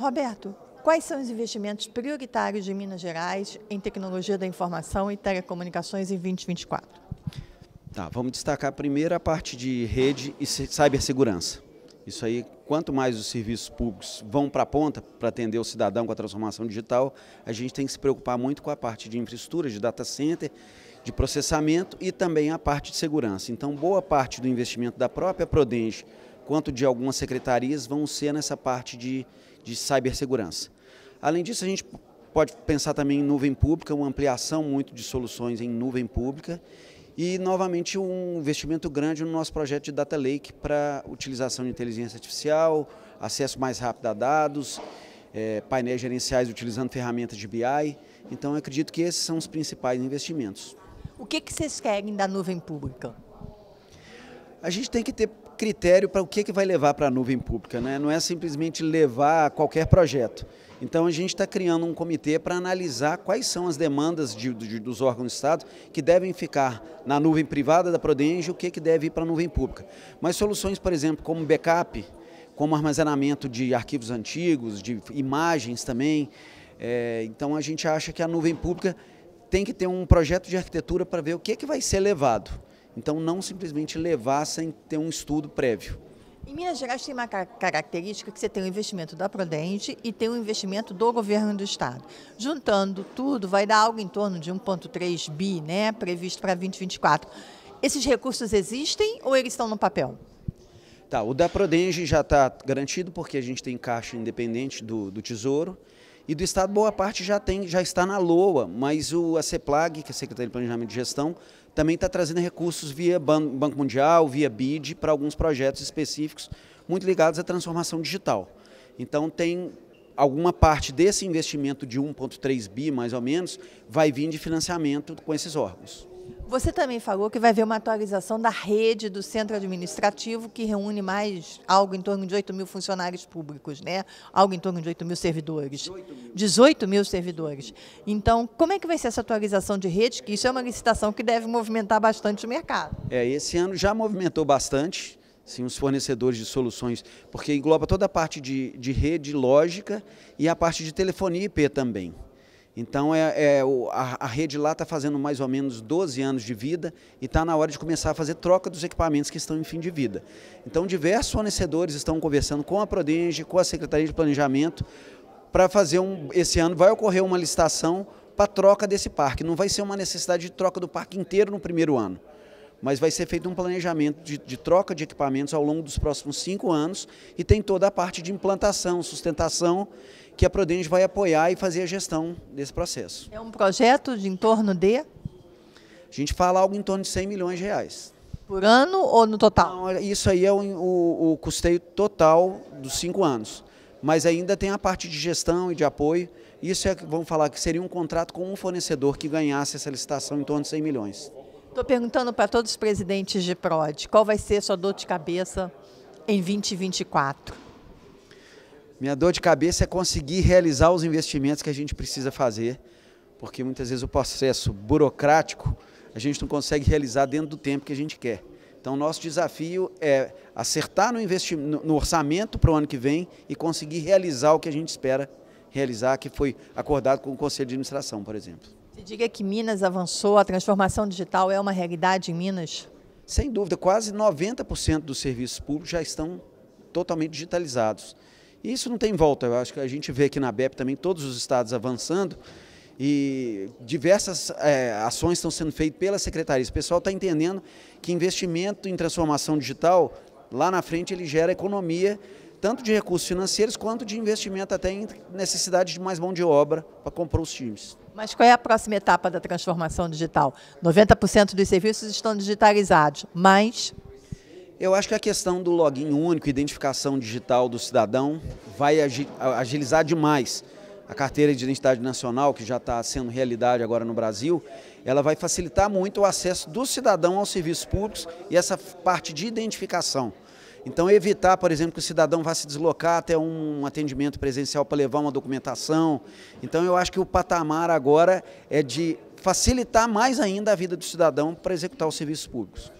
Roberto, quais são os investimentos prioritários de Minas Gerais em tecnologia da informação e telecomunicações em 2024? Tá, vamos destacar primeiro a parte de rede e cibersegurança. Isso aí, quanto mais os serviços públicos vão para a ponta para atender o cidadão com a transformação digital, a gente tem que se preocupar muito com a parte de infraestrutura, de data center, de processamento e também a parte de segurança. Então, boa parte do investimento da própria Prodenge quanto de algumas secretarias vão ser nessa parte de, de cibersegurança. Além disso, a gente pode pensar também em nuvem pública, uma ampliação muito de soluções em nuvem pública e, novamente, um investimento grande no nosso projeto de Data Lake para utilização de inteligência artificial, acesso mais rápido a dados, é, painéis gerenciais utilizando ferramentas de BI. Então, acredito que esses são os principais investimentos. O que, que vocês querem da nuvem pública? a gente tem que ter critério para o que, que vai levar para a nuvem pública, né? não é simplesmente levar qualquer projeto. Então a gente está criando um comitê para analisar quais são as demandas de, de, dos órgãos do Estado que devem ficar na nuvem privada da Prodenge e o que, que deve ir para a nuvem pública. Mas soluções, por exemplo, como backup, como armazenamento de arquivos antigos, de imagens também. É, então a gente acha que a nuvem pública tem que ter um projeto de arquitetura para ver o que, que vai ser levado. Então, não simplesmente levar sem ter um estudo prévio. Em Minas Gerais tem uma característica que você tem o investimento da Prodente e tem o investimento do governo do estado. Juntando tudo, vai dar algo em torno de 1,3 bi, né, previsto para 2024. Esses recursos existem ou eles estão no papel? Tá, o da Prodenge já está garantido porque a gente tem caixa independente do, do Tesouro. E do Estado, boa parte já tem, já está na LOA, mas o, a CEPLAG, que é a Secretaria de Planejamento e Gestão, também está trazendo recursos via Ban Banco Mundial, via BID, para alguns projetos específicos muito ligados à transformação digital. Então, tem alguma parte desse investimento de 1,3 bi, mais ou menos, vai vir de financiamento com esses órgãos. Você também falou que vai haver uma atualização da rede do centro administrativo, que reúne mais algo em torno de 8 mil funcionários públicos, né? Algo em torno de 8 mil servidores. 18 mil, 18 mil servidores. Então, como é que vai ser essa atualização de rede? Que isso é uma licitação que deve movimentar bastante o mercado. É, esse ano já movimentou bastante. Sim, os fornecedores de soluções, porque engloba toda a parte de, de rede lógica e a parte de telefonia IP também. Então é, é a, a, rede lá está fazendo mais ou menos 12 anos de vida e está na hora de começar a fazer troca dos equipamentos que estão em fim de vida. Então diversos fornecedores estão conversando com a Prodenge, com a Secretaria de Planejamento, para fazer um. Esse ano vai ocorrer uma licitação para troca desse parque. Não vai ser uma necessidade de troca do parque inteiro no primeiro ano mas vai ser feito um planejamento de, de, troca de equipamentos ao longo dos próximos cinco anos e tem toda a parte de implantação, sustentação, que a Prodenge vai apoiar e fazer a gestão desse processo. É um projeto de em torno de? A gente fala algo em torno de 100 milhões de reais. Por ano ou no total? Não, isso aí é o, o, o custeio total dos cinco anos. Mas ainda tem a parte de gestão e de apoio. Isso é, vamos falar, que seria um contrato com um fornecedor que ganhasse essa licitação em torno de 100 milhões. Estou perguntando para todos os presidentes de PROD, qual vai ser a sua dor de cabeça em 2024? Minha dor de cabeça é conseguir realizar os investimentos que a gente precisa fazer, porque muitas vezes o processo burocrático a gente não consegue realizar dentro do tempo que a gente quer. Então, nosso desafio é acertar no, investimento, no orçamento para o ano que vem e conseguir realizar o que a gente espera realizar, que foi acordado com o Conselho de Administração, por exemplo. Se diga que Minas avançou, a transformação digital é uma realidade em Minas? Sem dúvida, quase 90% dos serviços públicos já estão totalmente digitalizados. E isso não tem volta, eu acho que a gente vê aqui na BEP também todos os estados avançando e diversas é, ações estão sendo feitas pela secretaria. O pessoal está entendendo que investimento em transformação digital, lá na frente, ele gera economia tanto de recursos financeiros quanto de investimento até em necessidade de mais mão de obra para comprar os times. Mas qual é a próxima etapa da transformação digital? 90% dos serviços estão digitalizados, mas... Eu acho que a questão do login único, identificação digital do cidadão, vai agilizar demais. A carteira de identidade nacional, que já está sendo realidade agora no Brasil, ela vai facilitar muito o acesso do cidadão aos serviços públicos e essa parte de identificação. Então, evitar, por exemplo, que o cidadão vá se deslocar até um atendimento presencial para levar uma documentação. Então, eu acho que o patamar agora é de facilitar mais ainda a vida do cidadão para executar os serviços públicos.